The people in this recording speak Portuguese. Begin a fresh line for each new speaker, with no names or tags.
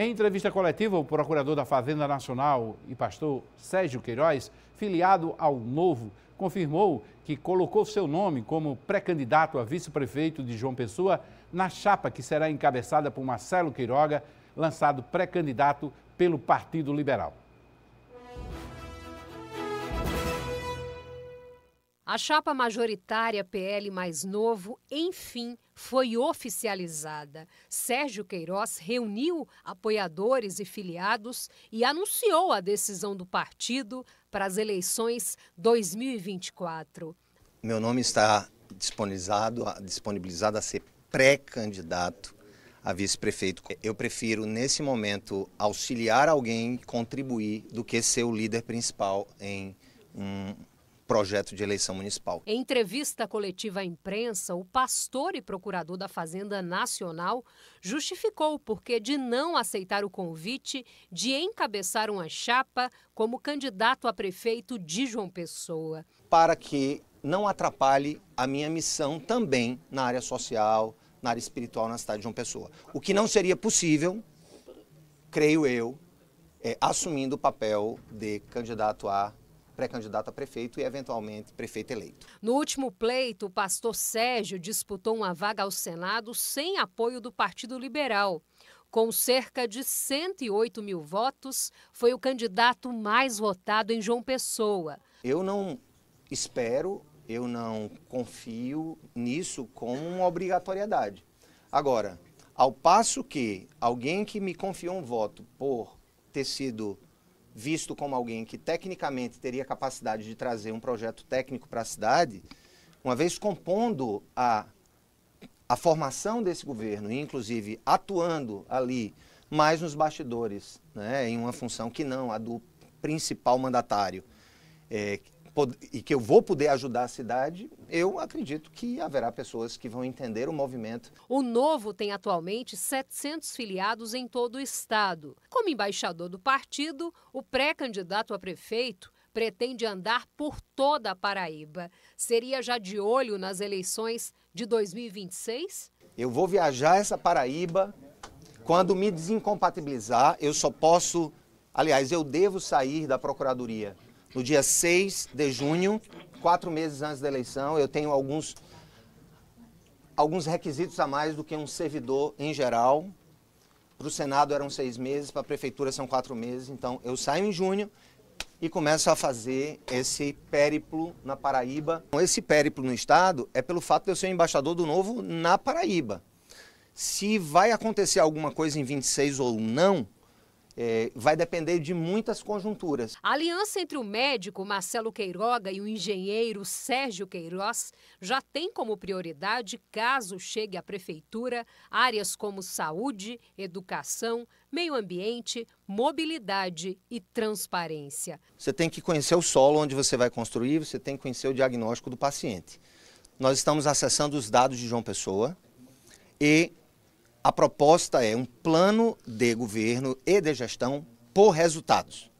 Em entrevista coletiva, o procurador da Fazenda Nacional e pastor Sérgio Queiroz, filiado ao Novo, confirmou que colocou seu nome como pré-candidato a vice-prefeito de João Pessoa na chapa que será encabeçada por Marcelo Queiroga, lançado pré-candidato pelo Partido Liberal.
A chapa majoritária PL mais novo, enfim, foi oficializada. Sérgio Queiroz reuniu apoiadores e filiados e anunciou a decisão do partido para as eleições 2024.
Meu nome está disponibilizado, disponibilizado a ser pré-candidato a vice-prefeito. Eu prefiro, nesse momento, auxiliar alguém, contribuir, do que ser o líder principal em um projeto de eleição municipal.
Em entrevista coletiva à imprensa, o pastor e procurador da Fazenda Nacional justificou o porquê de não aceitar o convite de encabeçar uma chapa como candidato a prefeito de João Pessoa.
Para que não atrapalhe a minha missão também na área social, na área espiritual na cidade de João Pessoa. O que não seria possível, creio eu, é, assumindo o papel de candidato a pré-candidato a prefeito e, eventualmente, prefeito eleito.
No último pleito, o pastor Sérgio disputou uma vaga ao Senado sem apoio do Partido Liberal. Com cerca de 108 mil votos, foi o candidato mais votado em João Pessoa.
Eu não espero, eu não confio nisso como uma obrigatoriedade. Agora, ao passo que alguém que me confiou um voto por ter sido visto como alguém que tecnicamente teria capacidade de trazer um projeto técnico para a cidade, uma vez compondo a, a formação desse governo, inclusive atuando ali mais nos bastidores, né, em uma função que não a do principal mandatário, é, e que eu vou poder ajudar a cidade, eu acredito que haverá pessoas que vão entender o movimento.
O Novo tem atualmente 700 filiados em todo o estado. Como embaixador do partido, o pré-candidato a prefeito pretende andar por toda a Paraíba. Seria já de olho nas eleições de 2026?
Eu vou viajar essa Paraíba. Quando me desincompatibilizar, eu só posso. Aliás, eu devo sair da Procuradoria no dia 6 de junho, quatro meses antes da eleição. Eu tenho alguns, alguns requisitos a mais do que um servidor em geral. Para o Senado eram seis meses, para a Prefeitura são quatro meses. Então, eu saio em junho e começo a fazer esse périplo na Paraíba. Então, esse périplo no Estado é pelo fato de eu ser embaixador do Novo na Paraíba. Se vai acontecer alguma coisa em 26 ou não, é, vai depender de muitas conjunturas.
A aliança entre o médico Marcelo Queiroga e o engenheiro Sérgio Queiroz já tem como prioridade, caso chegue à prefeitura, áreas como saúde, educação, meio ambiente, mobilidade e transparência.
Você tem que conhecer o solo onde você vai construir, você tem que conhecer o diagnóstico do paciente. Nós estamos acessando os dados de João Pessoa e a proposta é um plano de governo e de gestão por resultados.